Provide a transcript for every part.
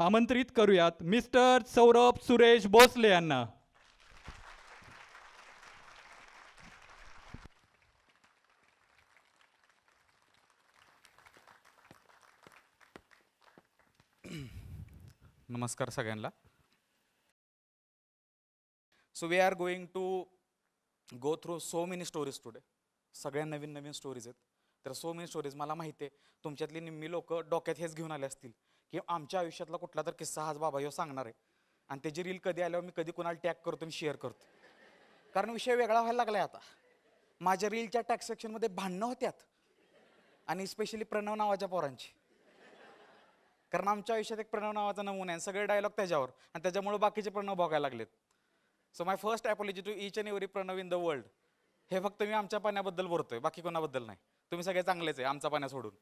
आमंत्रित करूयात मिस्टर सौरभ सुरेश भोसले यांना नमस्कार सगळ्यांना so we are going to go through so many stories today सगळ्या नवीन नवीन स्टोरीज आहेत तर सो मेनी स्टोरीज मला माहिती आहे तुमच्यातली निम्मी लोक डोक्यात हेच घेऊन आले असतील की आमच्या आयुष्यातला कुठला तर किस्सा हाच बाबा ह्यो सांगणार आहे आणि त्याची रील कधी आल्यावर मी कधी कुणाला टॅग करतो आणि शेअर करतो कारण विषय वेगळा व्हायला लागलाय आता माझ्या रीलच्या टॅग सेक्शनमध्ये भांडणं होत्यात आणि स्पेशली प्रणव नावाच्या पोरांची कारण आमच्या आयुष्यात एक प्रणव नावाचा नमुना आहे सगळे डायलॉग त्याच्यावर आणि त्याच्यामुळे बाकीचे प्रणव बघायला लागलेत so my first apology to each and every Pranav in the world हे फक्त मी आमच्या पाण्याबद्दल बोलतोय बाकी कोणाबद्दल नाही तुम्ही सगळे चांगलेच आहे आमचा पाण्या सोडून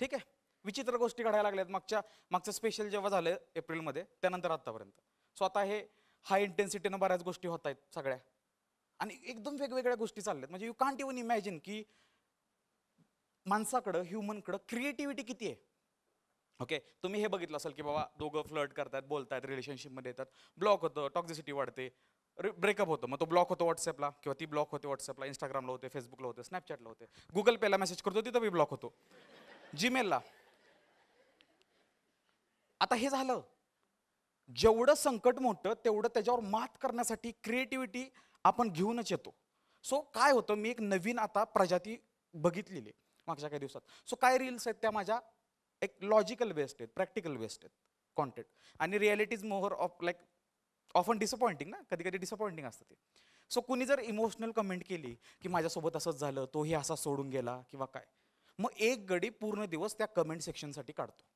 ठीक आहे विचित्र गोष्टी घडायला लागल्यात मागच्या मागचं स्पेशल जेव्हा झालं एप्रिलमध्ये त्यानंतर आत्तापर्यंत सो आता हे हाय इंटेन्सिटीनं बऱ्याच गोष्टी होत आहेत सगळ्या आणि एकदम वेगवेगळ्या गोष्टी चालल्यात म्हणजे यू कांट इवन इमॅजिन की माणसाकडं ह्युमनकडं क्रिएटिव्हिटी किती आहे ओके okay, तुम्ही हे बघितलं असेल की बाबा दोघं फ्लर्ट करतात बोलतात रिलेशनशिपमध्ये येतात ब्लॉक होतं टॉक्झिसिटी वाढते ब्रेकअप होतं मग तो ब्लॉक होतो व्हॉट्सअपला किंवा ती ब्लॉक होते व्हॉट्सअपला इंस्टाग्रामला होते फेसबुकला होते स्नॅपचॅटला होते गुगल पेला मेसेज करतो तिथं बी ब्लॉक होतो जीमेलला आता हे झालं जेवढं संकट मोठं तेवढं त्याच्यावर मात करण्यासाठी क्रिएटिव्हिटी आपण घेऊनच येतो सो काय होतं मी एक नवीन आता प्रजाती बघितलेली मागच्या काही दिवसात सो काय रील्स आहेत त्या माझ्या एक लॉजिकल बेस्ड आहेत प्रॅक्टिकल बेस्ड आहेत कॉन्टेंट आणि reality is more of like often disappointing ना कधी कधी डिसअपॉइंटिंग असतं ते सो कुणी जर इमोशनल कमेंट केली की माझ्यासोबत असंच झालं तोही असा सोडून गेला किंवा काय मग एक गडी पूर्ण दिवस त्या कमेंट सेक्शनसाठी काढतो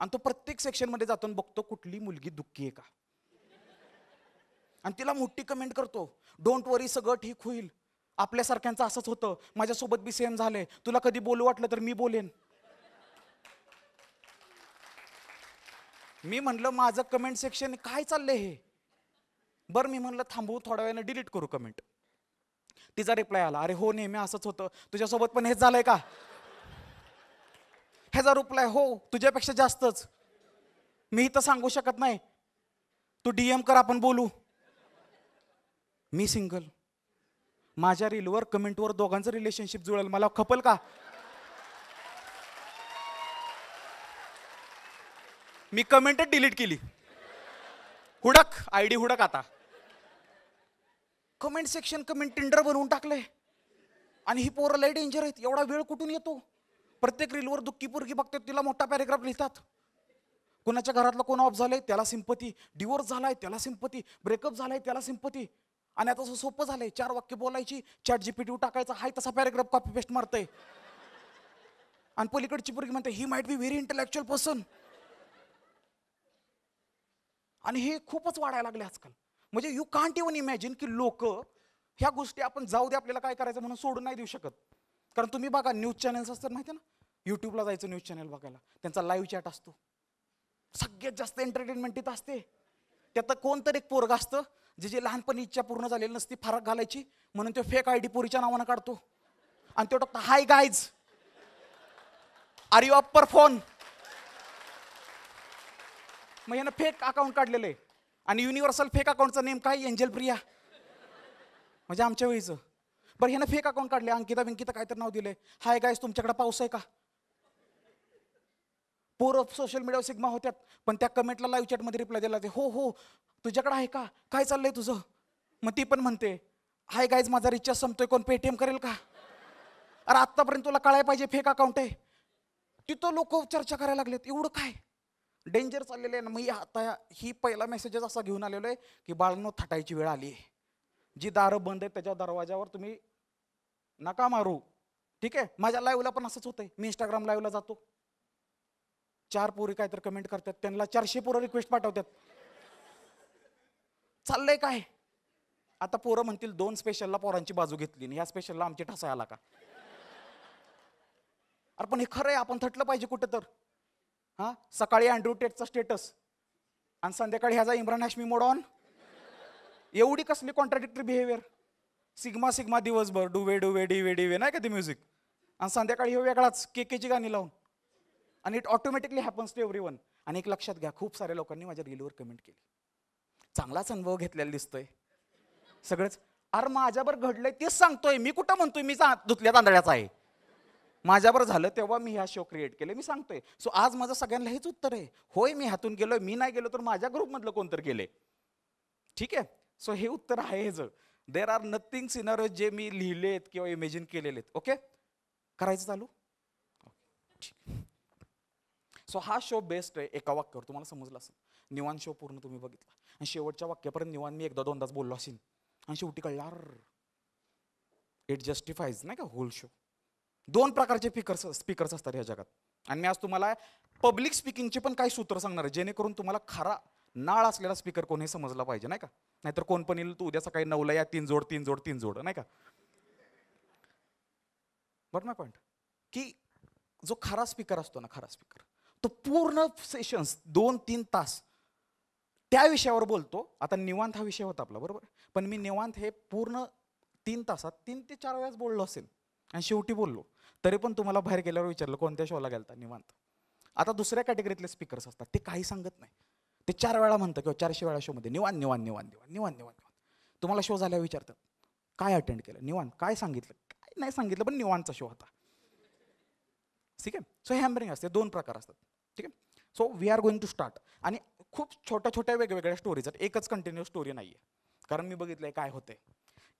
आणि तो प्रत्येक सेक्शनमध्ये जातो आणि बघतो कुठली मुलगी दुःखी आहे का आणि तिला मोठी कमेंट करतो डोंट वरी सगळं ठीक होईल आपल्यासारख्यांचं असंच होतं माझ्यासोबत बी सेम झालंय तुला कधी बोलू वाटलं तर मी बोलेन मी म्हणलं माझं कमेंट सेक्शन काय चाललंय हे बरं मी म्हणलं थांबवू थोड्या वेळानं डिलीट करू कमेंट तिचा रिप्लाय आला अरे हो नेहमी असंच होतं तुझ्यासोबत पण हेच झालंय का हजार रुपये हो तुझ्यापेक्षा जास्तच मी तर सांगू शकत नाही तू डी एम कर आपण बोलू मी सिंगल माझ्या रीलवर कमेंटवर दोघांचं रिलेशनशिप जुळेल मला खपल का मी कमेंटच डिलीट केली हुडक आय डी हुडक आता कमेंट सेक्शन कमेंट टिंडर बनवून टाकले आणि ही पोरं लय डेंजर आहेत एवढा वेळ कुठून येतो प्रत्येक रीलवर दुःखी पुरकी बघते तिला मोठा पॅरेग्राफ लिहितात कोणाच्या घरातला कोण ऑफ झालंय त्याला सिंपती डिवोर्स झालाय त्याला सिंपती ब्रेकअप झालाय त्याला सिंपती आणि आता असं सोपं झालंय चार वाक्य बोलायची चॅट जीपीटी टाकायचा हाय तसा पॅरेग्राफ कॉपी पेस्ट मारतय आणि पलीकडची पुरगी म्हणते he might be very intellectual person आणि हे खूपच वाढायला लागले आजकाल म्हणजे यू कांट इवन इमॅजिन की लोक ह्या गोष्टी आपण जाऊ दे आपल्याला काय करायचं म्हणून सोडून नाही देऊ शकत कारण तुम्ही बघा न्यूज चॅनल्स असतात माहिती ना यूट्यूबला जायचं न्यूज चॅनल बघायला त्यांचा लाईव्ह चॅट असतो सगळ्यात जास्त एंटरटेनमेंट तिथं असते त्यात कोणतरी एक पोरगा असतं जे जे लहानपणी इच्छा पूर्ण झालेली नसती फरक घालायची म्हणून तो फेक आय डी पोरीच्या नावानं काढतो आणि तो टाकतो hi guys are you upper phone मग यानं फेक अकाउंट काढलेलं आहे आणि युनिव्हर्सल फेक अकाउंटचं नेम काय एंजल प्रिया म्हणजे आमच्या वेळीचं बरं ह्यानं फेक अकाउंट काढले अंकिता बिंकिता काहीतरी नाव दिले हाय गायज तुमच्याकडे पाऊस आहे का पोरं सोशल मीडियावर सिग्मा होत्यात पण त्या कमेंटला लाईव्ह चॅटमध्ये रिप्लाय दिला ते हो हो तुझ्याकडे आहे का काय चाललंय तुझं मग ती पण म्हणते हाय गाईज माझा रिचार्ज संपतोय कोण पेटीएम करेल का अरे आत्तापर्यंत तुला कळायला पाहिजे फेक अकाउंट आहे तिथं लोक चर्चा करायला लागलेत एवढं काय डेंजर चाललेलं आहे ना मी आता ही पहिला मेसेजच असा घेऊन आलेलो आहे की बाळांनो थटायची वेळ आली आहे जी दारं बंद आहे त्याच्या दरवाजावर तुम्ही नका मारू ठीक आहे माझ्या लाईव्हला पण असंच होतंय मी इंस्टाग्राम लाईव्हला जातो चार पोरी काय तर कमेंट करतात त्यांना चारशे पोरं रिक्वेस्ट पाठवतात चाललंय काय आता पोरं म्हणतील दोन स्पेशलला पोरांची बाजू घेतली आणि ह्या स्पेशलला आमची ठसा आला का अरे पण हे खरं आहे आपण थटलं पाहिजे कुठं तर हा सकाळी अँड्रू टेटचा स्टेटस आणि संध्याकाळी ह्याचा इम्रान हॅशमी मोड ऑन एवढी कसली कॉन्ट्राडिक्टरी बिहेवियर सिग्मा सिग्मा दिवसभर डुवे डुवे डिवे डिवे नाही का ते म्युझिक आणि संध्याकाळी हे वेगळाच के केची गाणी लावून आणि it automatically happens to everyone आणि एक लक्षात घ्या खूप साऱ्या लोकांनी माझ्या रीलवर कमेंट केली चांगलाच अनुभव घेतलेला दिसतोय सगळंच अरे माझ्यावर घडलंय तेच सांगतोय मी कुठं म्हणतोय मी धुतल्या तांदळ्याचा आहे माझ्यावर झालं तेव्हा मी ह्या शो क्रिएट केले मी सांगतोय सो आज माझं सगळ्यांना हेच उत्तर आहे होय मी हातून गेलोय मी नाही गेलो तर माझ्या ग्रुपमधलं कोणतर गेले ठीक आहे सो हे उत्तर आहे ह्याचं देर आर नथिंग सिनर जे मी लिहिलेत किंवा इमेजिन आहेत ओके करायचं चालू ठीक सो हा शो बेस्ट आहे एका वाक्यावर तुम्हाला समजला असेल निवान शो पूर्ण तुम्ही बघितला आणि शेवटच्या वाक्यापर्यंत निवान मी एकदा दोनदाच बोललो असेल आणि शेवटी कळला इट जस्टिफाईज नाही का होल शो दोन प्रकारचे स्पीकर्स स्पीकर्स असतात ह्या जगात आणि मी आज तुम्हाला पब्लिक स्पीकिंगचे पण काही सूत्र सांगणार आहे जेणेकरून तुम्हाला खरा नाळ असलेला स्पीकर कोणी समजला पाहिजे नाही का नाहीतर कोण पण येईल तू उद्या सकाळी नऊला या तीन जोड तीन जोड तीन जोड नाही का बट माय पॉईंट की जो खरा स्पीकर असतो ना खरा स्पीकर तो पूर्ण सेशन्स दोन तीन तास त्या विषयावर बोलतो आता निवांत हा विषय होता आपला बरोबर पण मी निवांत हे पूर्ण तीन तासात तीन ते चार वेळेस बोललो असेल आणि शेवटी बोललो तरी पण तुम्हाला बाहेर गेल्यावर विचारलं कोणत्या शोला गेलता निवांत आता दुसऱ्या कॅटेगरीतले स्पीकर्स असतात ते काही सांगत नाही ते चार वेळा म्हणतं किंवा चारशे वेळा शोमध्ये निवान निवान निवान निवान निवान निवान निवान तुम्हाला शो झाल्यावर विचारतात काय अटेंड केलं निवान काय सांगितलं काय नाही सांगितलं पण निवानचा शो होता ठीक आहे सो हॅम्बरिंग असते दोन प्रकार असतात ठीक आहे so we are going to start आणि खूप छोट्या छोट्या वेगवेगळ्या स्टोरीज आहेत एकच कंटिन्युअस स्टोरी नाही आहे कारण मी बघितलं आहे काय होते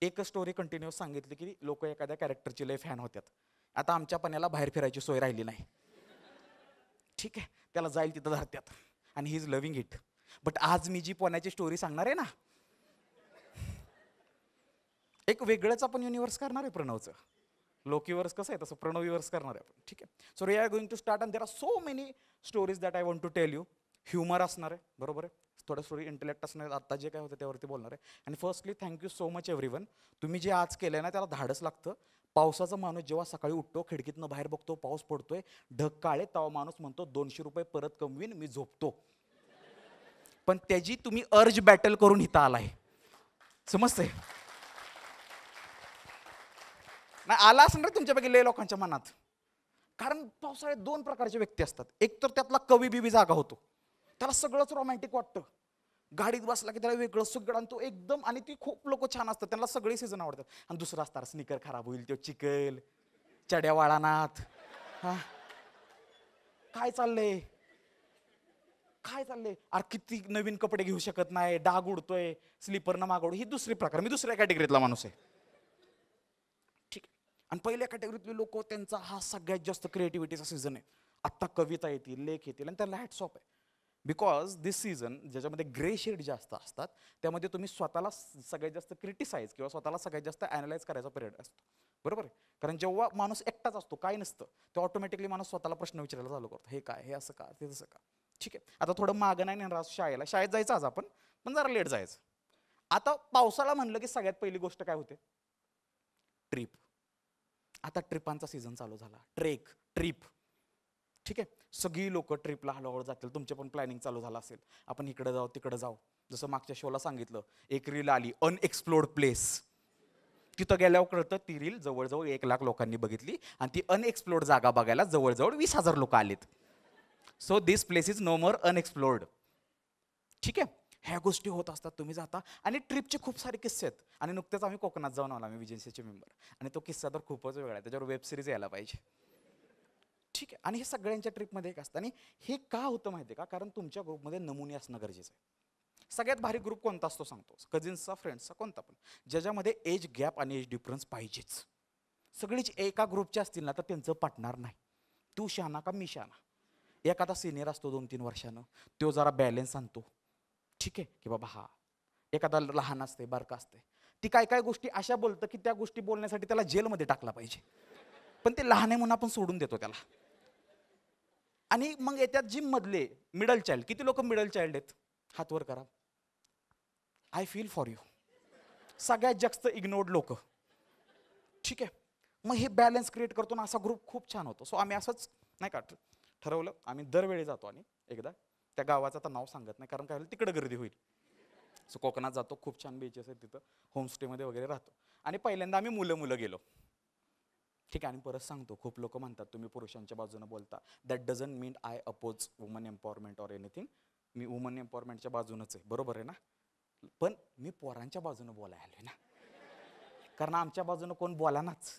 एकच स्टोरी कंटिन्युअस सांगितली की लोक एखाद्या कॅरेक्टरची लय फॅन होत्यात आता आमच्या पण्याला बाहेर फिरायची सोय राहिली नाही ठीक आहे त्याला जाईल तिथं धरत्यात आणि he is loving it but आज मी जी पोण्याची स्टोरी सांगणार आहे ना एक वेगळंच आपण युनिवर्स करणार आहे प्रणवचं लोकीवर्स कसं आहे तसं प्रणवीवर्स करणार आहे आपण ठीक आहे so we are going to start and there are so many stories that I want to tell you humour असणार आहे बरोबर आहे थोडं स्टोरी इंटलेक्ट असणार आत्ता जे काय होतं त्यावरती बोलणार आहे आणि firstly thank you so much everyone तुम्ही जे आज केलं ना त्याला धाडस लागतं पावसाचा माणूस जेव्हा सकाळी उठतो खिडकीतनं बाहेर बघतो पाऊस पडतोय ढग काळे तेव्हा माणूस म्हणतो दोनशे रुपये परत कमवीन मी झोपतो पण त्याची तुम्ही अर्ज बॅटल करून इथं आला आहे समजतंय नाही आला असणार तुमच्यापैकी लय लोकांच्या मनात कारण पावसाळ्यात दोन प्रकारचे व्यक्ती असतात एक तर त्यातला कवी बिवी जागा होतो त्याला सगळंच रोमॅन्टिक वाटतं गाडीत बसला की त्याला वेगळं सगळं आणतो तो एकदम आणि ती खूप लोक छान असतात त्यांना सगळी सीझन आवडतात आणि दुसरं असतात स्निकर खराब होईल तो चिकल चड्या वाळानाथ काय चाललंय काय चाललंय अरे किती नवीन कपडे घेऊ शकत नाही डाग उडतोय स्लीपर न मागवड ही दुसरी प्रकार मी दुसऱ्या कॅटेगरीतला माणूस आहे आणि पहिल्या कॅटेगरीतले लोक त्यांचा हा सगळ्यात जास्त क्रिएटिव्हिटीचा सीझन आहे आत्ता कविता येतील लेख येतील आणि त्याला हॅट्स ऑफ आहे बिकॉज दिस सीझन ज्याच्यामध्ये ग्रे शेड जास्त असतात त्यामध्ये तुम्ही स्वतःला सगळ्यात जास्त क्रिटिसाइज किंवा स्वतःला सगळ्यात जास्त ॲनालाइज करायचा पिरियड असतो बरोबर आहे कारण जेव्हा माणूस एकटाच असतो काय नसतं ते ऑटोमॅटिकली माणूस स्वतःला प्रश्न विचारायला चालू करतो हे काय हे असं का ते तसं का ठीक आहे आता थोडं मागं नाही नेणार शाळेला शाळेत जायचं आज आपण पण जरा लेट जायचं आता पावसाळा म्हणलं की सगळ्यात पहिली गोष्ट काय होते ट्रिप आता ट्रिपांचा सीझन चालू झाला ट्रेक ट्रिप ठीक आहे सगळी लोक ट्रिपला हळूहळू जातील तुमचे पण प्लॅनिंग चालू झालं असेल आपण इकडे जाऊ तिकडे जाऊ जसं मागच्या शोला सांगितलं एक रील आली अनएक्सप्लोर्ड प्लेस तिथं गेल्यावर कळतं ती रील जवळजवळ एक लाख लोकांनी बघितली आणि ती अनएक्सप्लोर्ड जागा बघायला जवळजवळ वीस हजार लोक आलेत so this place is no more unexplored ठीक आहे ह्या गोष्टी होत असतात तुम्ही जाता आणि ट्रिपचे खूप सारे किस्से आहेत आणि नुकतेच आम्ही कोकणात जाऊन आलो आम्ही विजेन्सीचे मेंबर आणि तो किस्सा तर खूपच वेगळा आहे त्याच्यावर वेब यायला पाहिजे ठीक आहे आणि हे सगळ्यांच्या ट्रिपमध्ये एक असतं आणि हे का होतं माहिती आहे का कारण तुमच्या ग्रुपमध्ये नमुने असणं गरजेचं आहे सगळ्यात भारी ग्रुप कोणता असतो सांगतो कझिन्सचा फ्रेंड्सचा कोणता पण ज्याच्यामध्ये एज गॅप आणि एज डिफरन्स पाहिजेच सगळीच एका ग्रुपचे असतील ना तर त्यांचं पटणार नाही तू शहाणा का मी शहाणा एखादा सिनियर असतो दोन तीन वर्षानं तो जरा बॅलन्स आणतो ठीक आहे की बाबा हा एखादा लहान असते बारका असते ती काय काय गोष्टी अशा बोलतं की त्या गोष्टी बोलण्यासाठी त्याला जेलमध्ये टाकला पाहिजे पण ते लहान आहे म्हणून आपण सोडून देतो त्याला आणि मग येत्या जिम मधले मिडल चाइल्ड किती लोक मिडल चाइल्ड आहेत हात वर करा आय फील फॉर यू सगळ्यात जास्त इग्नोर्ड लोक ठीक आहे मग हे बॅलन्स क्रिएट करतो ना असा ग्रुप खूप छान होतो सो आम्ही असंच नाही का ठरवलं आम्ही दरवेळी जातो आणि एकदा त्या गावाचं आता नाव सांगत नाही कारण काय होईल तिकडं गर्दी होईल सो कोकणात जातो खूप छान बीचेस आहेत तिथं होमस्टेमध्ये वगैरे राहतो आणि पहिल्यांदा आम्ही मुलं मुलं गेलो ठीक आहे आणि परत सांगतो खूप लोक म्हणतात तुम्ही पुरुषांच्या बाजूने बोलता that doesn't mean I oppose woman empowerment or anything मी वुमन एम्पॉवरमेंटच्या बाजूनच आहे बरोबर आहे ना पण मी पोरांच्या बाजूने बोलायला आलो ना कारण आमच्या बाजूने कोण बोलानाच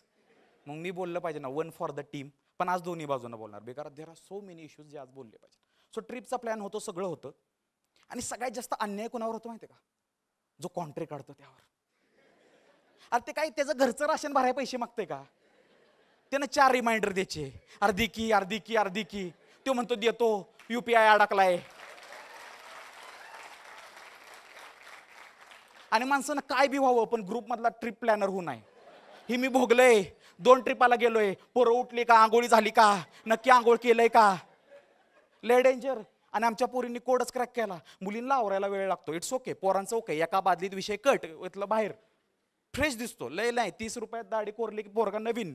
मग मी बोललं पाहिजे ना वन फॉर द टीम पण आज दोन्ही बाजूने बोलणार because there are so many issues जे आज बोलले पाहिजे सो ट्रिपचा प्लॅन होतो सगळं होतं आणि सगळ्यात जास्त अन्याय कोणावर होतो माहिती का जो कॉन्ट्रॅक्ट काढतो त्यावर अरे ते काय त्याचं घरचं राशन भराय पैसे मागते का त्यानं चार रिमाइंडर द्यायचे अर्धी की अर्धी की अर्धी की तो म्हणतो देतो युपीआय अडकलाय आणि माणसानं काय बी व्हावं पण ग्रुपमधला ट्रिप प्लॅनर होऊ नये ही मी भोगलंय दोन ट्रिपाला गेलोय पोरं उठली का आंघोळी झाली का नक्की आंघोळ केलंय का ले डेंजर आणि आमच्या पोरींनी कोडच क्रॅक केला मुलींना आवरायला वेळ लागतो इट्स ओके पोरांचं ओके एका बादलीत विषय कट इथलं बाहेर फ्रेश दिसतो लय नाही तीस रुपयात दाढी कोरली की पोरगा नवीन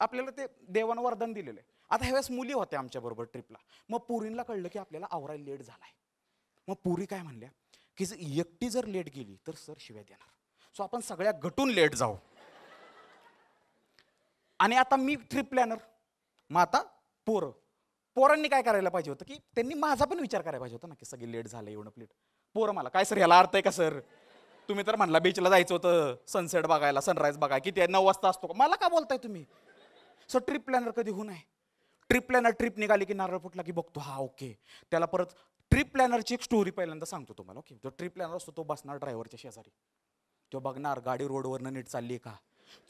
आपल्याला ते देवानं वर्धन दिलेलं आता ह्यावेळेस मुली होत्या आमच्या बरोबर ट्रिपला मग पुरींना कळलं की आपल्याला आवरायला लेट झालाय मग पुरी काय म्हणल्या की जर एकटी जर लेट गेली तर सर शिव्या देणार सो आपण सगळ्या घटून लेट जाऊ आणि आता मी ट्रिप प्लॅनर मग आता पोरं पोरांनी काय करायला पाहिजे होतं की त्यांनी माझा पण विचार करायला पाहिजे होता ना की सगळी लेट झालं एवढं प्लेट पोरं मला काय सर याला अर्थ आहे का सर तुम्ही तर म्हणला बीचला जायचं होतं सनसेट बघायला सनराईज बघाय किती नऊ वाजता असतो का मला का बोलताय तुम्ही सर ट्रिप प्लॅनर कधी होऊ नये ट्रिप प्लॅनर ट्रिप निघाली की नारळ फुटला की बघतो हा ओके त्याला परत ट्रिप प्लॅनरची एक स्टोरी पहिल्यांदा सांगतो तुम्हाला ओके जो ट्रिप प्लॅनर असतो तो बसणार ड्रायव्हरच्या शेजारी तो बघणार गाडी रोडवर नीट चालली का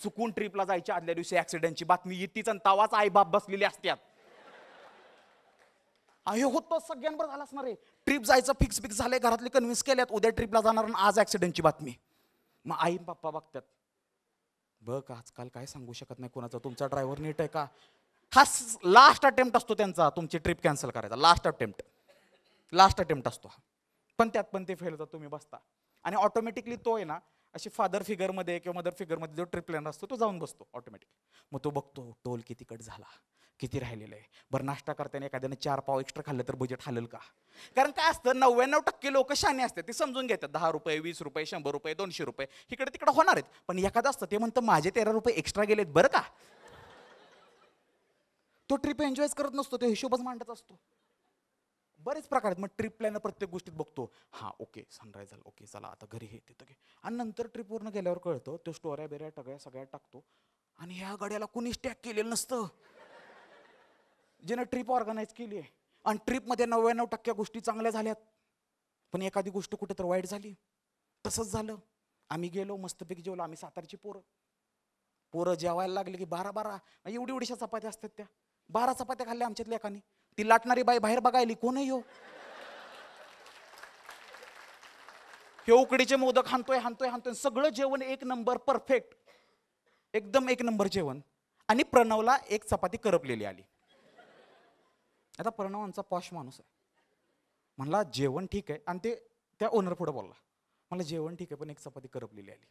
चुकून ट्रिपला जायच्या आदल्या दिवशी ऍक्सिडेंटची बातमी येतीच आणि तावाच आई बाप बसलेली असतात अहे होतं सगळ्यांवर झाला असणार आहे ट्रिप जायचं फिक्स फिक्स झाले घरातले कन्व्हिन्स केल्यात उद्या ट्रिपला जाणार आज ॲक्सिडेंटची बातमी मग आई पप्पा बघतात बघ आजकाल काय सांगू शकत नाही कोणाचा तुमचा ड्रायव्हर नीट आहे का हा लास्ट अटेम्प्ट असतो त्यांचा तुमची ट्रिप कॅन्सल करायचा लास्ट अटेम्प्ट लास्ट अटेम्प्ट असतो हा पण त्यात पण ते फेल होतात तुम्ही बसता आणि ऑटोमॅटिकली तो आहे ना अशी फादर फिगरमध्ये किंवा मदर फिगरमध्ये जो ट्रिप प्लॅनर असतो तो जाऊन बसतो ऑटोमॅटिक मग तो बघतो टोल किती कट झाला किती राहिलेलं आहे बरं नाश्ता करताना एखाद्यानं चार पाव एक्स्ट्रा खाल्लं तर बजेट हलेल का कारण काय असतं नव्याण्णव टक्के लोक शाने असतात ते समजून घेतात दहा रुपये वीस रुपये शंभर रुपये दोनशे रुपये इकडे तिकडे होणार आहेत पण एखादं असतं ते म्हणतं माझे तेरा रुपये एक्स्ट्रा गेलेत बरं का तो ट्रिप एन्जॉयच करत नसतो तो हिशोबच मांडत असतो बरेच प्रकार आहेत मग ट्रिप प्लॅन प्रत्येक गोष्टीत बघतो हां ओके सनराईज झालं ओके चला आता घरी हे तिथं घे आणि नंतर ट्रिपवरनं गेल्यावर कळतं तो स्टोऱ्या बेऱ्या टगळ्या सगळ्या टाकतो आणि ह्या गड्याला कुणीच टॅग केलेलं नसतं जिने ट्रिप ऑर्गनाईज केली आहे आणि ट्रिपमध्ये नव्याण्णव टक्के गोष्टी चांगल्या झाल्यात पण एखादी गोष्ट कुठेतरी वाईट झाली तसंच झालं आम्ही गेलो मस्तपैकी जेवलो आम्ही सातारची पोरं पोरं जेवायला लागले की बारा बारा एवढी एवढीशा चपात्या असतात त्या बारा चपात्या खाल्ल्या आमच्यातल्या एकाने ती लाटणारी बाई बाहेर बघायली कोण येऊ हे उकडीचे मोदक हाणतोय हाणतोय हाणतोय सगळं जेवण एक नंबर परफेक्ट एकदम एक नंबर जेवण आणि प्रणवला एक चपाती करपलेली आली आता प्रणवांचा पॉश माणूस आहे म्हणला जेवण ठीक आहे आणि ते त्या ओनर पुढे बोलला मला जेवण ठीक आहे पण एक चपाती करपलेली आली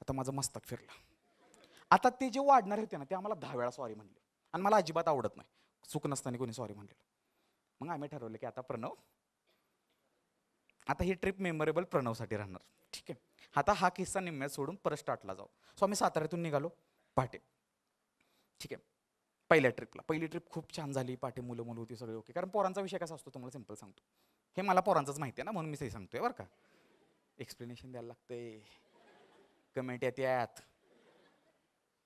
आता माझं मस्तक फिरला आता ते जे वाढणार होते ना ते आम्हाला दहा वेळा सॉरी म्हणले आणि मला अजिबात आवडत नाही चूक नसताना कोणी सॉरी म्हणलेलं मग आम्ही ठरवलं की आता प्रणव आता ही ट्रिप मेमोरेबल प्रणवसाठी राहणार ठीक आहे आता हा किस्सा निम्म्या सोडून परत स्टार्टला जाऊ सो आम्ही साताऱ्यातून निघालो पहाटे ठीक आहे पहिल्या ट्रिपला पहिली ट्रिप खूप छान झाली पाठी मुलं मुलं होती सगळी ओके कारण पोरांचा विषय कसा असतो तुम्हाला सिम्पल सांगतो हे मला पोरांचंच माहिती आहे ना म्हणून मी ते सांगतोय बरं का एक्सप्लेनेशन द्यायला लागतंय कमेंट येतात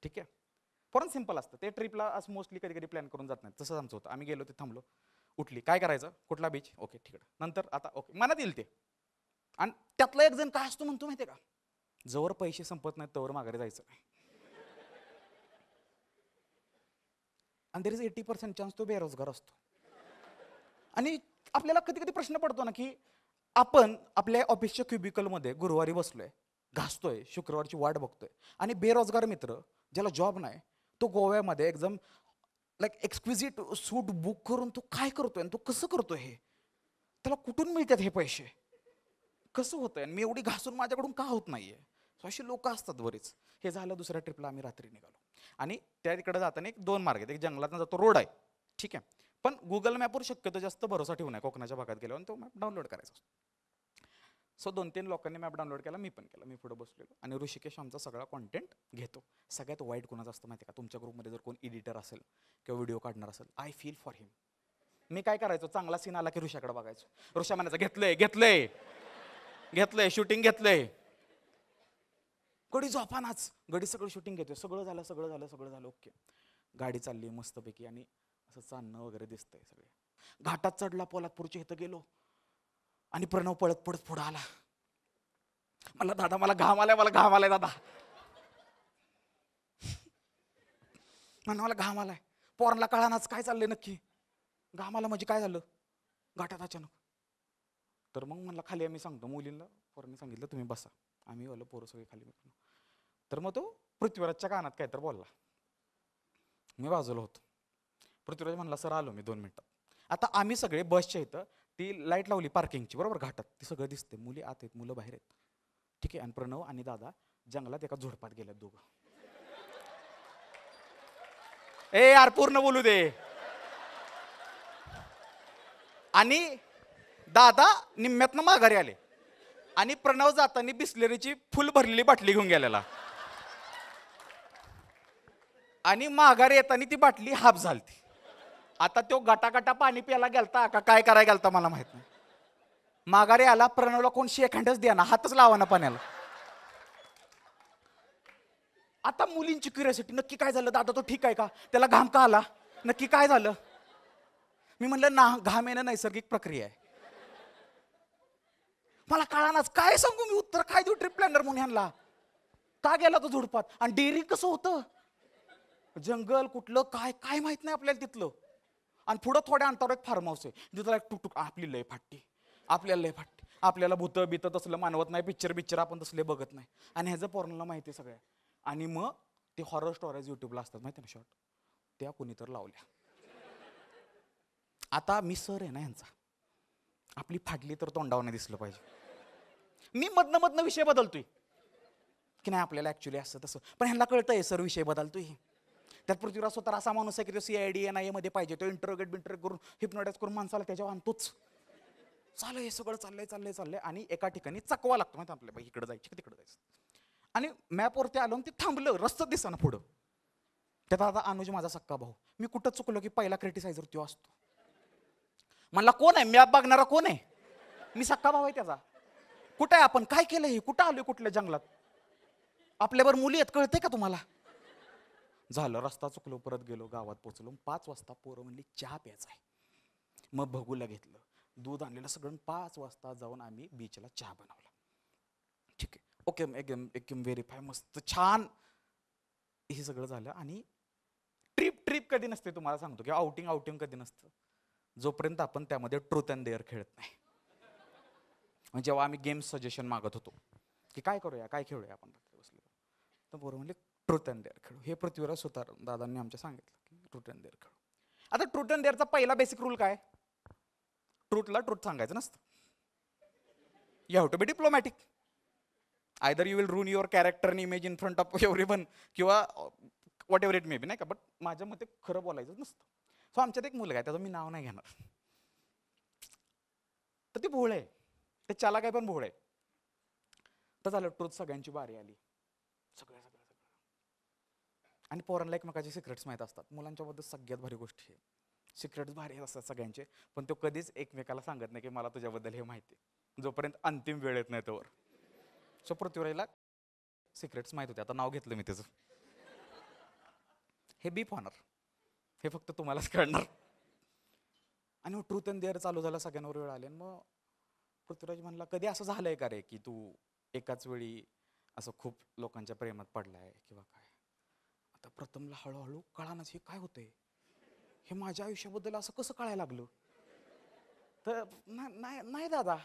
ठीक आहे पोरां सिम्पल असतं ते ट्रिपला असं मोस्टली कधी कधी प्लॅन करून जात नाही तसंच आमचं होतं आम्ही गेलो ते थांबलो उठली काय करायचं कुठला बीच ओके ठीक आहे नंतर आता ओके मनात येईल ते आणि त्यातला एक जण काय असतो म्हणतो माहिती आहे का जवळ पैसे संपत नाहीत तवर माघारी जायचं नाही आणि there is eighty percent chance तो बेरोजगार असतो आणि आपल्याला कधी कधी प्रश्न पडतो ना की आपण आपल्या ऑफिसच्या क्युबिकलमध्ये गुरुवारी बसलोय घासतोय शुक्रवारची वाट बघतोय आणि बेरोजगार मित्र ज्याला जॉब नाही तो गोव्यामध्ये एकदम लाईक एक्सक्विजिट सूट बुक करून तो काय करतोय आणि तो कसं करतोय हे त्याला कुठून मिळतात हे पैसे कसं होतंय आणि मी एवढी घासून माझ्याकडून का होत नाहीये सो अशी लोक असतात बरीच हे झालं दुसऱ्या ट्रिपला आम्ही रात्री निघालो आणि त्या तिकडे जाताना एक दोन मार्ग आहेत एक जंगलात जातो रोड आहे ठीक आहे पण गुगल मॅपवर शक्यतो जास्त भरोसा ठेवू आहे कोकणाच्या भागात आणि तो मॅप डाउनलोड करायचा सो दोन तीन लोकांनी मॅप डाउनलोड केला मी पण केला मी पुढे बसलेलो आणि ऋषिकेश आमचा सगळा कॉन्टेंट घेतो सगळ्यात वाईट कोणाचा असतं माहिती का तुमच्या ग्रुपमध्ये जर कोण एडिटर असेल किंवा व्हिडिओ काढणार असेल आय फील फॉर हिम मी काय करायचो चांगला सीन आला की ऋषाकडे बघायचो ऋषा म्हणायचं घेतलंय घेतलंय घेतलंय शूटिंग घेतलंय गडी झोपानाच गडी सगळं शूटिंग घेतोय सगळं झालं सगळं झालं सगळं झालं ओके गाडी चालली मस्तपैकी आणि असं चालणं वगैरे दिसतंय सगळे घाटात चढला पोलादपूरच्या इथं गेलो आणि प्रणव पळत पळत पुढं आला मला दादा मला घाम आलाय मला घाम आलाय दादा मला घाम आलाय पोरांना कळानाच काय चाललंय नक्की घाम आला म्हणजे काय झालं घाटात अचानक तर मग म्हणलं खाली आम्ही सांगतो मुलींना पोरांनी सांगितलं तुम्ही बसा आम्ही वाला पोरं सगळे खाली बसलो तर मग तो पृथ्वीराजच्या कानात काय तर बोलला मी बाजूला होतो पृथ्वीराज म्हणला सर आलो मी दोन मिनटात आता आम्ही सगळे बसच्या इथं ती लाईट लावली पार्किंगची बरोबर घाटात ती सगळं दिसते मुली आत आहेत मुलं बाहेर आहेत ठीक आहे आणि प्रणव आणि दादा जंगलात एका झोडपात गेल्यात दोघं ए यार पूर्ण बोलू दे आणि दादा निम्म्यातनं माघारी आले आणि प्रणव जातानी बिस्लेरीची फुल भरलेली बाटली घेऊन गेलेला आणि माघार येताना ती बाटली हाफ झाली आता तो गटागटा पाणी प्यायला गेलता का काय करायला गेलता मला माहित नाही माघारी आला प्रणवला कोण एखाद्याच द्या ना हातच लावा ना पाण्याला आता मुलींची क्युरियोसिटी नक्की काय झालं दादा तो ठीक आहे का त्याला घाम का आला नक्की काय झालं मी म्हणलं ना घाम येणं नैसर्गिक प्रक्रिया आहे मला कळानाच काय सांगू मी उत्तर काय देऊ ट्रिप प्लॅनर म्हणून ह्यांना का गेला तो झुडपात आणि डेअरी कसं होतं जंगल कुठलं काय काय माहित नाही आपल्याला तिथलं आणि पुढं थोड्या अंतरावर एक फार्म हाऊस आहे जिथं एक टुकटुक आपली लय फाटती आपल्याला लय फाटते आपल्याला भूत बीत तसलं मानवत नाही पिक्चर पिक्चर आपण तसले बघत नाही आणि ह्याचं पोरणाला माहिती आहे सगळ्या आणि मग ते हॉरर स्टोरेज युट्यूबला असतात माहिती ना शॉर्ट त्या कुणी तर लावल्या आता मी सर आहे ना यांचा आपली फाटली तर तोंडावर नाही दिसलं पाहिजे मी मधनं मधनं विषय बदलतोय की नाही आपल्याला ॲक्च्युली असं तसं पण ह्यांना कळतंय सर विषय बदलतोय त्यात पृथ्वीराज स्वतः असा माणूस आहे की तो C I D N I मध्ये पाहिजे तो इंटरोगेट बिंटरोगेट करून हिप्नोटाईज करून माणसाला त्याच्यावर आणतोच चालू हे सगळं चाललंय चाललंय चाललंय आणि एका ठिकाणी चकवा लागतो माहिती आपल्या बाई इकडे जायचे तिकडे जायचं आणि मॅपवरती आलो ते थांबलं रस्त दिसा ना पुढं त्यात आता अनुज माझा सक्का भाऊ मी कुठं चुकलो की पहिला क्रिटिसायझर तो असतो म्हणला कोण आहे मॅप बघणारा कोण आहे मी सक्का भाऊ आहे त्याचा कुठं आहे आपण काय केलं हे कुठं आलोय कुठल्या जंगलात आपल्यावर मुली आहेत कळते का तुम्हाला झालं रस्ता चुकलो परत गेलो गावात पोचलो पाच वाजता पोरं म्हणली चहा प्यायचा आहे मग भगूला घेतलं दूध आणलेलं सगळं पाच वाजता जाऊन आम्ही बीचला चहा बनवला ठीक आहे ओके एकदम एकदम व्हेरीफाय मस्त छान हे सगळं झालं आणि ट्रिप ट्रिप कधी नसते तुम्हाला सांगतो किंवा आउटिंग आउटिंग कधी नसतं जोपर्यंत आपण त्यामध्ये ट्रुथ अँड देअर खेळत नाही म्हणजे जेव्हा आम्ही गेम्स सजेशन मागत होतो की काय करूया काय खेळूया आपण बसले तर बरोबर म्हणजे ट्रूथ अँड डेअर खेळू हे पृथ्वीवर सुतार दादांनी आमच्या सांगितलं की ट्रूथ अँड डेअर खेळू आता ट्रूथ अँड डेअरचा पहिला बेसिक रूल काय ट्रूथला ट्रूथ सांगायचं नसतं you have to be diplomatic either you will ruin your character in image in front of everyone किंवा whatever it may be नाही का but माझ्या मते खरं बोलायचं नसतं सो आमच्यात एक मुलगा आहे त्याचं मी नाव नाही घेणार तर ते भोळ आहे ते चाला काय पण भोळ आहे तर झालं ट्रूथ सगळ्यांची बारी आली सगळ्या सगळ्या आणि पोरांना एकमेकाचे सिक्रेट्स माहीत असतात मुलांच्याबद्दल सगळ्यात भारी गोष्टी आहे सिक्रेट्स भारी असतात सगळ्यांचे पण तो कधीच एकमेकाला सांगत नाही की मला तुझ्याबद्दल हे माहिती आहे जोपर्यंत अंतिम वेळ येत नाही तोवर सो पृथ्वीराजला सिक्रेट्स माहीत होते आता नाव घेतलं मी त्याचं हे बी पॉनर हे फक्त तुम्हालाच कळणार आणि ट्रूथ अँड देअर चालू झाला सगळ्यांवर वेळ आले मग पृथ्वीराज म्हणला कधी असं झालंय का रे की तू एकाच वेळी असं खूप लोकांच्या प्रेमात पडलाय किंवा काय आता प्रथमला हळूहळू कळानाच हे काय होतंय हे माझ्या आयुष्याबद्दल असं कसं कळायला लागलं तर नाही नाही दादा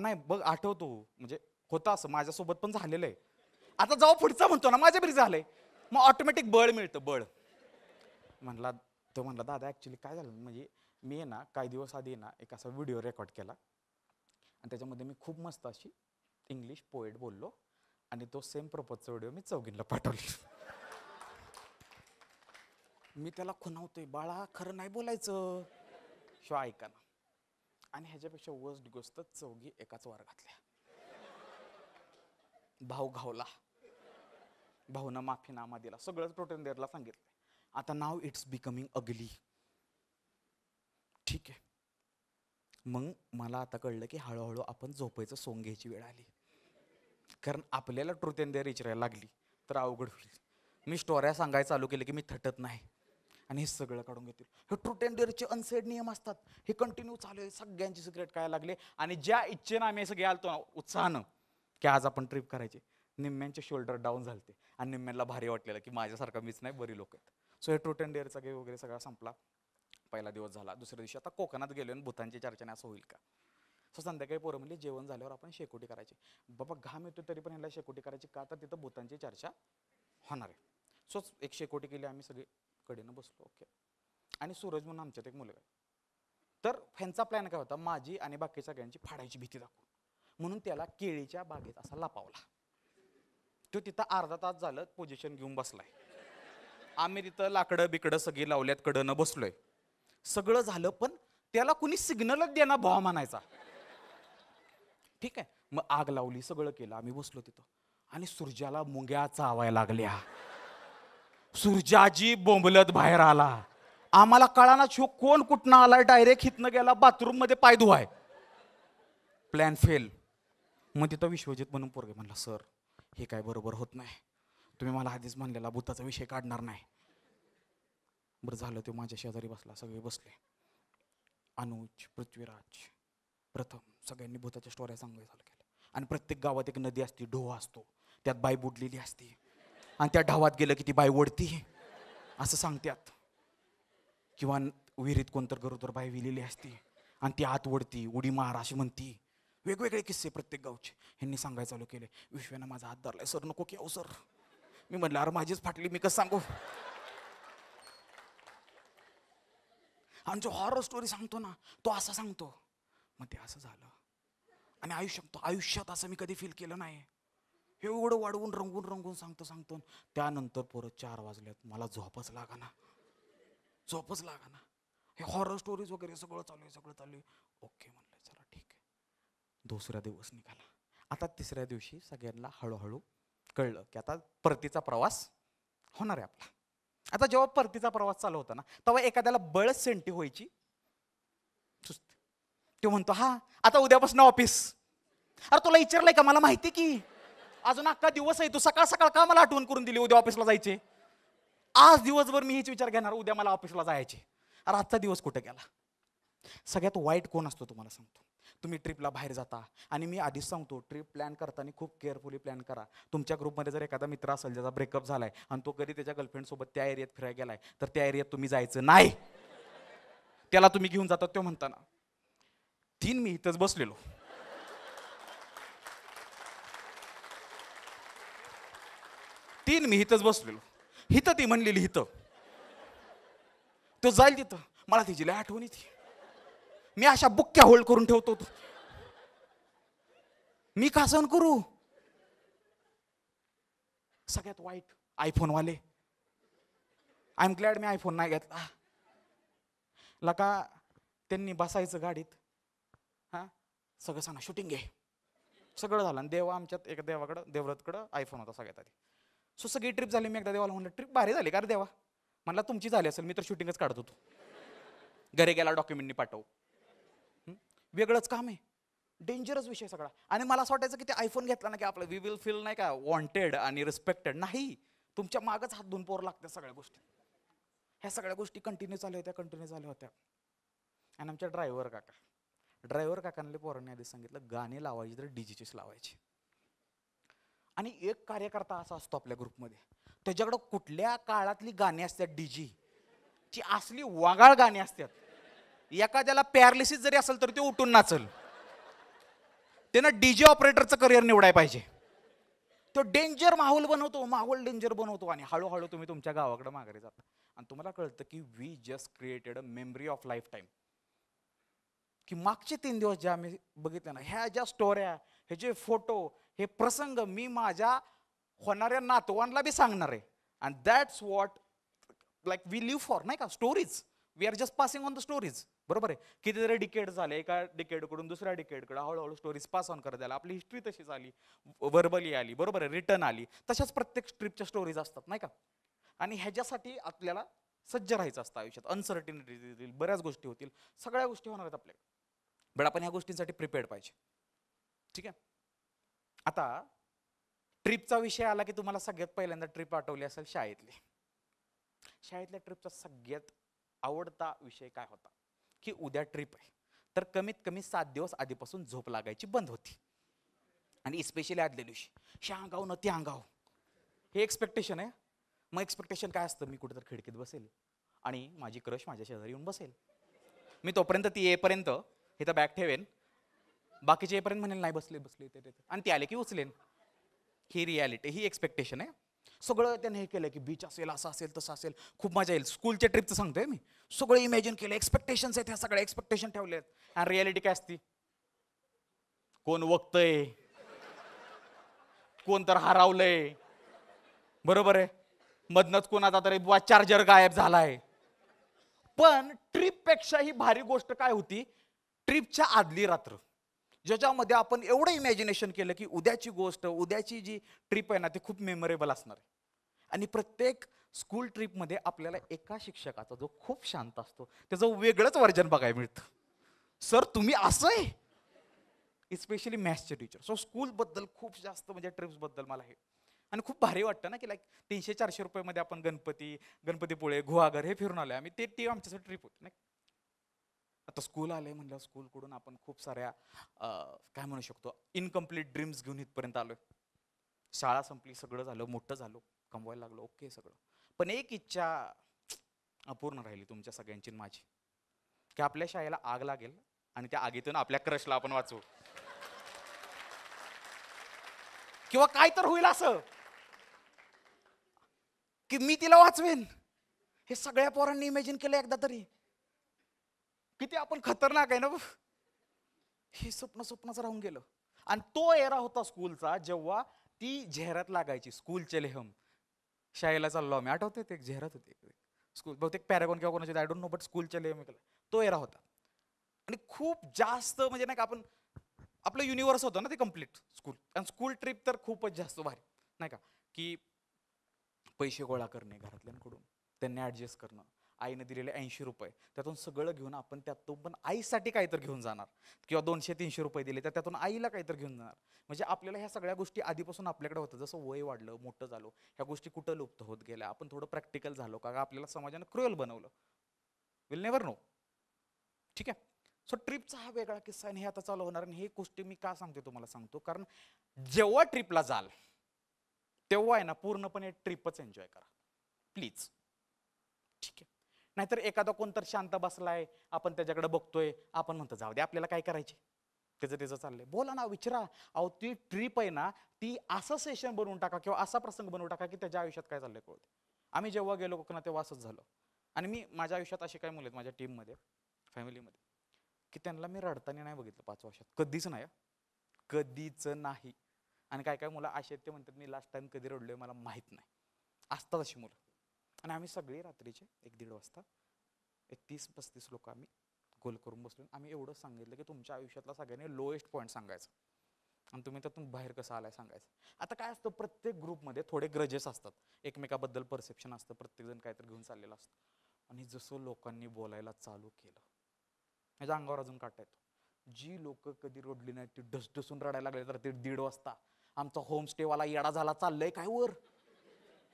नाही बघ आठवतो म्हणजे होता असं माझ्यासोबत पण झालेलं आहे आता जाऊ पुढचा म्हणतो ना माझ्या बरी झालंय मग ऑटोमॅटिक बळ मिळतं बळ म्हणला तो म्हणला दादा ॲक्च्युली काय झालं म्हणजे मी ना काही दिवस आधी ना एक असा व्हिडिओ रेकॉर्ड केला आणि त्याच्यामध्ये मी खूप मस्त अशी इंग्लिश पोएट बोललो आणि तो सेम प्रपोजचा व्हिडिओ मी चौघींना पाठवली मी त्याला खुनावतोय बाळा खरं नाही बोलायचं शिवाय ऐका ना आणि ह्याच्यापेक्षा वर्स्ट गोष्ट चौघी एकाच घातल्या भाऊ घावला भाऊनं माफी नामा दिला सगळं टोटल देरला सांगितलं आता नाव इट्स बिकमिंग अगली ठीक आहे मग मला आता कळलं की हळूहळू आपण झोपायचं सोंग घ्यायची वेळ आली कारण आपल्याला ट्रुथ अँड देअर इचरायला लागली तर अवघड होईल मी स्टोऱ्या सांगायला चालू केले की मी थटत नाही आणि हे सगळं काढून घेतील हे ट्रूथ अँड डेअरचे अनसेड नियम असतात हे कंटिन्यू चालू आहे सगळ्यांचे सिक्रेट काय लागले आणि ज्या इच्छेनं आम्ही सगळे आलतो ना उत्साहानं की आज आपण ट्रिप करायची निम्म्यांचे शोल्डर डाऊन झालते आणि निम्म्यांना भारी वाटलेलं की माझ्यासारखा मीच नाही बरी लोक आहेत सो हे ट्रूथ अँड डेअरचा वगैरे सगळा संपला पहिला दिवस झाला दुसऱ्या दिवशी आता कोकणात गेलो आणि भूतांची चर्चा असं होईल का सो संध्याकाळी पोरं म्हणजे जेवण झाल्यावर आपण शेकोटी करायची बाबा घाम येतो तरी पण ह्याला शेकोटी करायची का तर तिथं भूतांची चर्चा होणार आहे सोच एक शेकोटी केली आम्ही सगळी कडेनं बसलो ओके आणि सूरज म्हणून आमच्यात एक मुलगा आहे तर ह्यांचा प्लॅन काय होता माझी आणि बाकी सगळ्यांची फाडायची भीती दाखवून म्हणून त्याला केळीच्या बागेत असा लपावला तो तिथं अर्धा तास झालं पोझिशन घेऊन बसलाय आम्ही तिथं लाकडं बिकडं सगळी लावल्यात कडनं बसलोय सगळं झालं पण त्याला कुणी सिग्नलच देणार भाव म्हणायचा ठीक आहे मग आग लावली सगळं केलं आम्ही बसलो तिथं आणि सुरजाला मुंग्या चावाय लागल्या सुरजाजी बोंबलत बाहेर आला आम्हाला कळाना शो कोण कुठनं आला डायरेक्ट हितनं गेला बाथरूम मध्ये पाय धुवाय प्लॅन फेल मग तिथं विश्वजित म्हणून पोरगे म्हणला सर हे काय बरोबर होत नाही तुम्ही मला आधीच म्हणलेला भूताचा विषय काढणार नाही बरं झालं ते माझ्या शेजारी बसला सगळे बसले अनुज पृथ्वीराज प्रथम सगळ्यांनी भूताच्या स्टोऱ्या सांगायला चालू केल्या आणि प्रत्येक गावात एक नदी असते ढो असतो त्यात बाई बुडलेली असते आणि त्या ढावात गेलं की ती बाई ओढती असं सांगतात किंवा विहिरीत कोणतर गरोदर बाई विलेली असती आणि ती आत ओढती उडी मार अशी म्हणती वेगवेगळे किस्से प्रत्येक गावचे ह्यांनी सांगायला चालू केले विश्वेनं माझा हात धरलाय सर नको की अहो सर मी म्हटलं अरे माझीच फाटली मी कसं सांगू आणि जो हॉरर स्टोरी सांगतो ना तो असा सांगतो मग ते असं झालं आणि आयुष्य तो आयुष्यात असं मी कधी फील केलं नाही हे एवढं वाढवून रंगून रंगून सांगतो सांगतो त्यानंतर परत चार वाजल्यात मला झोपच लागा ना झोपच लागा ना हे हॉरर स्टोरीज वगैरे सगळं चालू आहे सगळं चालू आहे ओके म्हणलं चला ठीक आहे दुसरा दिवस निघाला आता तिसऱ्या दिवशी सगळ्यांना हळूहळू कळलं की आता परतीचा प्रवास होणार आहे आपला आता जेव्हा परतीचा प्रवास चालू होता ना तेव्हा एखाद्याला बळ सेंटी व्हायची तो म्हणतो हा आता उद्यापासून ऑफिस अरे तुला विचारलंय का मला माहिती की अजून अख्खा दिवस आहे तू सकाळ सकाळ का मला आठवण करून दिली उद्या ऑफिसला जायचे आज दिवसभर मी हेच विचार घेणार उद्या मला ऑफिसला जायचे अरे आजचा दिवस कुठे गेला सगळ्यात वाईट कोण असतो तुम्हाला सांगतो तुम्ही ट्रिपला बाहेर जाता आणि मी आधीच सांगतो ट्रिप प्लॅन करताना खूप केअरफुली प्लॅन करा तुमच्या ग्रुपमध्ये जर एखादा मित्र असेल ज्याचा ब्रेकअप झालाय आणि तो कधी त्याच्या गर्लफ्रेंडसोबत त्या एरियात फिरायला गेलाय तर त्या एरियात तुम्ही जायचं नाही त्याला तुम्ही घेऊन जातात तो म्हणताना तीन मी इथंच बसलेलो तीन मी इथंच बसलेलो हिथं ती म्हणलेली हित तो जाईल तिथं मला तिची लय आठवणी ती मी अशा बुक्क्या होल्ड करून ठेवतो तो मी का सहन करू सगळ्यात वाईट वाले आय एम ग्लॅड मी आयफोन नाही घेतला लका त्यांनी बसायचं गाडीत सगळं सांगा शूटिंग घे सगळं झालं आणि देवा आमच्यात एका देवाकडं देवरथकडं आयफोन होता सगळ्यात आधी सो सगळी ट्रिप झाली मी एकदा देवाला म्हणलं ट्रिप भारी झाली का देवा म्हणला तुमची झाली असेल मी तर शूटिंगच काढत होतो घरी गेला डॉक्युमेंटनी पाठवू वेगळंच काम आहे डेंजरस विषय सगळा आणि मला असं वाटायचं की ते आयफोन घेतला ना की आपलं वी विल फील नाही का वॉन्टेड आणि रिस्पेक्टेड नाही तुमच्या मागच हात धुवून पोर लागतात सगळ्या गोष्टी ह्या सगळ्या गोष्टी कंटिन्यू चालू होत्या कंटिन्यू चालू होत्या आणि आमच्या ड्रायव्हर काका ड्रायव्हर काकांना पोरांनी आधी सांगितलं गाणे लावायची तर डीजेचीच लावायचे आणि एक कार्यकर्ता असा असतो आपल्या ग्रुपमध्ये त्याच्याकडं कुठल्या काळातली गाणी असतात डीजी ची असली वागाळ गाणी असतात एखाद्याला पॅरालिसिस जरी असेल तर ते उठून नाचल त्यानं डीजे ऑपरेटरचं करिअर निवडाय पाहिजे तो डेंजर माहोल बनवतो माहोल डेंजर बनवतो आणि हळूहळू तुम्ही तुमच्या गावाकडे माघारी जाता आणि तुम्हाला कळतं की we just created a memory of lifetime की मागचे तीन दिवस ज्या मी बघितले ना ह्या ज्या स्टोऱ्या हे जे फोटो हे प्रसंग मी माझ्या होणाऱ्या नातवांना बी सांगणार आहे and that's what like we live for नाही का stories we are just passing on the stories बरोबर आहे कितीतरी डिकेड झाले एका डिकेडकडून दुसऱ्या डिकेडकडे हळूहळू स्टोरीज पास ऑन करत आला आपली हिस्ट्री तशी झाली वर्बली आली बरोबर आहे रिटर्न आली तशाच प्रत्येक ट्रिपच्या स्टोरीज असतात नाही का आणि ह्याच्यासाठी आपल्याला सज्ज राहायचं असतं आयुष्यात अनसर्टिनिटी बऱ्याच गोष्टी होतील सगळ्या गोष्टी होणार आहेत आपल्याकडे बट आपण ह्या गोष्टींसाठी प्रिपेअर्ड पाहिजे ठीक आहे आता ट्रिपचा विषय आला की तुम्हाला सगळ्यात पहिल्यांदा ट्रिप आठवली असेल शाळेतली शाळेतल्या ट्रिपचा सगळ्यात आवडता विषय काय होता की उद्या ट्रिप आहे तर कमीत कमी सात दिवस आधीपासून झोप लागायची बंद होती आणि स्पेशली आदल्या दिवशी शांगाव न ते अंगाव हे एक्सपेक्टेशन आहे मग एक्सपेक्टेशन काय असतं मी कुठेतरी खिडकीत बसेल आणि माझी क्रश माझ्या शेजारी येऊन बसेल मी तोपर्यंत ती येईपर्यंत तर बॅग ठेवेन बाकीचे येपर्यंत म्हणेल नाही बसले बसले ते आणि ते आले की उचलेन ही रियालिटी ही एक्सपेक्टेशन आहे सगळं त्याने हे केलं की बीच असेल असं असेल तसं असेल खूप मजा येईल स्कूलच्या ट्रिपचं सांगतोय मी सगळं इमॅजिन केलं एक्सपेक्टेशन्स आहेत ह्या सगळ्या एक्सपेक्टेशन ठेवले आणि रियालिटी काय असती कोण वक्तय कोण तर हरावलंय बरोबर आहे मधनच कोणाचा तरी बुवा चार्जर गायब झालाय पण ही भारी गोष्ट काय होती ट्रिपच्या आदली रात्र ज्याच्यामध्ये आपण एवढं इमॅजिनेशन केलं की उद्याची गोष्ट उद्याची जी ट्रिप आहे ना ती खूप मेमोरेबल असणार आहे आणि प्रत्येक स्कूल ट्रिपमध्ये आपल्याला एका शिक्षकाचा जो खूप शांत असतो त्याचं वेगळंच वर्जन बघायला मिळतं सर तुम्ही असं आहे इस्पेशली मॅथ्सचे टीचर सो स्कूलबद्दल खूप जास्त म्हणजे ट्रिप्सबद्दल मला हे आणि खूप भारी वाटतं ना की लाईक तीनशे चारशे रुपयामध्ये आपण गणपती गणपतीपुळे गुहागर हे फिरून आलो आम्ही ते टी आमच्यासाठी ट्रिप होती नाही आता स्कूल आले म्हणलं स्कूलकडून आपण खूप साऱ्या काय म्हणू शकतो इनकम्प्लीट ड्रीम्स घेऊन इथपर्यंत आलोय शाळा संपली सगळं झालं मोठं झालो कमवायला लागलो ओके सगळं पण एक इच्छा अपूर्ण राहिली तुमच्या सगळ्यांची माझी की आपल्या शाळेला आग लागेल आणि त्या आगीतून आपल्या क्रशला आपण वाचवू किंवा काय तर होईल असं की मी तिला वाचवेन हे सगळ्या पोरांनी इमॅजिन केलं एकदा तरी किती आपण खतरनाक आहे ना हे स्वप्न स्वप्नच राहून गेलं आणि तो एरा होता स्कूलचा जेव्हा ती झेहरात लागायची स्कूलचे लेहम शाळेला चाललो आम्ही आठवते ते झेहरात होते स्कूल बहुतेक पॅरागॉन किंवा कोणाचे आय डोंट नो बट स्कूलच्या लेहम तो एरा होता आणि खूप जास्त म्हणजे नाही का आपण आपलं युनिव्हर्स होतं ना ते कम्प्लीट स्कूल आणि स्कूल ट्रिप तर खूपच जास्त भारी नाही का की पैसे गोळा करणे घरातल्यांकडून त्यांनी ॲडजस्ट करणं आईने दिलेले ऐंशी रुपये त्यातून सगळं घेऊन आपण त्यातून पण आईसाठी काहीतरी घेऊन जाणार किंवा दोनशे तीनशे रुपये दिले तर त्यातून आईला काहीतरी घेऊन जाणार म्हणजे आपल्याला ह्या सगळ्या गोष्टी आधीपासून आपल्याकडे होतं जसं वय वाढलं मोठं झालो ह्या गोष्टी कुठं लुप्त होत गेल्या आपण थोडं प्रॅक्टिकल झालो का आपल्याला समाजानं क्रुएल बनवलं विल नेवर नो ठीक आहे सो ट्रिपचा हा वेगळा किस्सा आणि हे आता चालू होणार आणि हे गोष्टी मी का सांगते तुम्हाला सांगतो कारण जेव्हा ट्रिपला जाल तेव्हा आहे ना पूर्णपणे ट्रिपच एन्जॉय करा प्लीज नाहीतर एखादा कोणतर शांत बसलाय आपण त्याच्याकडे बघतोय आपण म्हणतो जाऊ दे आपल्याला काय करायचे त्याचं त्याचं चाललंय बोला ना विचारा अहो ती ट्रीप आहे ना ती असं सेशन बनवून टाका किंवा असा प्रसंग बनवून टाका की त्याच्या आयुष्यात काय चाललंय कळते आम्ही जेव्हा गेलो कोकणा तेव्हा असंच झालं आणि मी माझ्या आयुष्यात असे काय मुलं आहेत माझ्या टीममध्ये फॅमिलीमध्ये की त्यांना मी रडताना नाही बघितलं पाच वर्षात कधीच नाही कधीच नाही आणि काय काय मुलं असे ते म्हणतात मी लास्ट टाइम कधी रडलोय मला माहीत नाही असतात अशी मुलं आणि आम्ही सगळे रात्रीचे एक दीड वाजता एक तीस पस्तीस लोक आम्ही गोल करून बसलो आम्ही एवढं सांगितलं की तुमच्या आयुष्यातला सगळ्यांनी लोएस्ट पॉईंट सांगायचा आणि तुम्ही त्यातून बाहेर कसं आलाय सांगायचं आता काय असतं प्रत्येक ग्रुपमध्ये थोडे ग्रजेस असतात एकमेकाबद्दल परसेप्शन असतं प्रत्येकजण काहीतरी घेऊन चाललेलं असतं आणि जसं लोकांनी बोलायला चालू केलं माझ्या म्हणजे अंगावर अजून काटा येतो जी लोक कधी रोडली नाही ती ढसढसून रडायला लागले तर ते दीड वाजता आमचा होमस्टेवाला येडा झाला चाललंय काय वर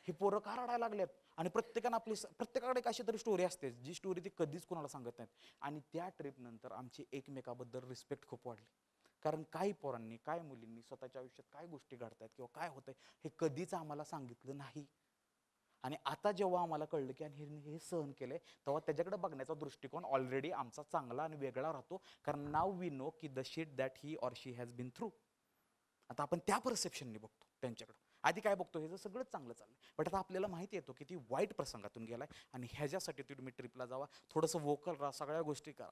हे पोरं का रडायला लागल्यात आणि प्रत्येकानं आपली प्रत्येकाकडे अशी तरी स्टोरी असते जी स्टोरी ती कधीच कोणाला सांगत नाहीत आणि त्या ट्रिपनंतर आमची एकमेकाबद्दल रिस्पेक्ट खूप वाढली कारण काही पोरांनी काय मुलींनी स्वतःच्या आयुष्यात काय गोष्टी घडतात किंवा काय होतंय हे कधीच आम्हाला सांगितलं नाही आणि आता जेव्हा आम्हाला कळलं की आणि हे सहन केले तेव्हा त्याच्याकडे बघण्याचा दृष्टिकोन ऑलरेडी आमचा चांगला आणि वेगळा राहतो कारण नाव वी नो की the sheet that he or she has been through आता आपण त्या परसेप्शनने बघतो त्यांच्याकडं आधी काय बघतो हे जर सगळंच चांगलं चाललं बट आता आपल्याला माहिती येतो की ती वाईट प्रसंगातून गेला आहे आणि ह्याच्यासाठी तुम्ही ट्रिपला जावा थोडंसं वोकल राहा सगळ्या गोष्टी करा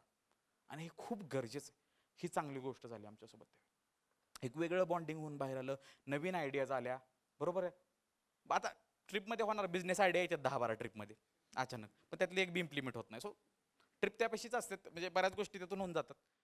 आणि हे खूप गरजेचं आहे ही चांगली गोष्ट झाली आमच्यासोबत एक वेगळं बॉन्डिंग होऊन बाहेर आलं नवीन आयडिया झाल्या बरोबर आहे आता ट्रिपमध्ये होणार बिझनेस आयडिया येतात दहा बारा ट्रिपमध्ये अचानक पण त्यातली एक बी इम्प्लिमेंट होत नाही सो ट्रिप त्यापेक्षाच असतात म्हणजे बऱ्याच गोष्टी त्यातून होऊन जातात